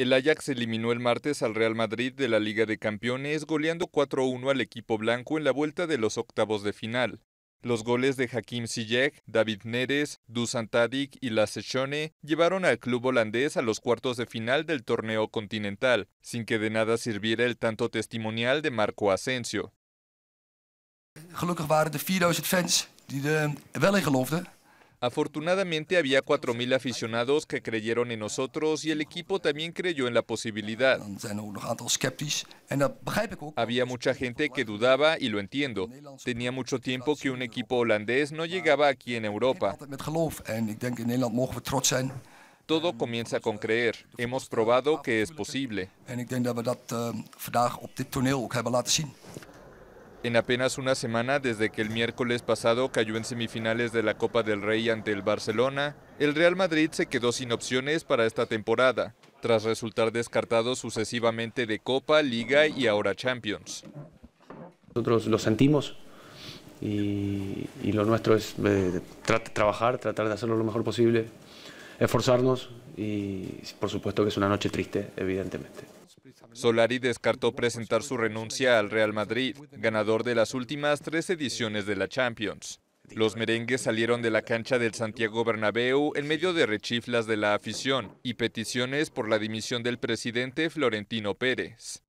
El Ajax eliminó el martes al Real Madrid de la Liga de Campeones, goleando 4-1 al equipo blanco en la vuelta de los octavos de final. Los goles de Hakim Ziyech, David Neres, Dusan Tadic y La Sechone llevaron al club holandés a los cuartos de final del torneo continental, sin que de nada sirviera el tanto testimonial de Marco Asensio. Afortunadamente había 4.000 aficionados que creyeron en nosotros y el equipo también creyó en la posibilidad. Había mucha gente que dudaba y lo entiendo. Tenía mucho tiempo que un equipo holandés no llegaba aquí en Europa. Todo comienza con creer. Hemos probado que es posible en apenas una semana desde que el miércoles pasado cayó en semifinales de la Copa del Rey ante el Barcelona, el Real Madrid se quedó sin opciones para esta temporada, tras resultar descartado sucesivamente de Copa, Liga y ahora Champions. Nosotros lo sentimos y, lo nuestro es eh, trabajar, tratar de hacerlo lo mejor posible, esforzarnos y por supuesto que es una noche triste, evidentemente. Solari descartó presentar su renuncia al Real Madrid, ganador de las últimas tres ediciones de la Champions. Los merengues salieron de la cancha del Santiago Bernabéu en medio de rechiflas de la afición y peticiones por la dimisión del presidente Florentino Pérez.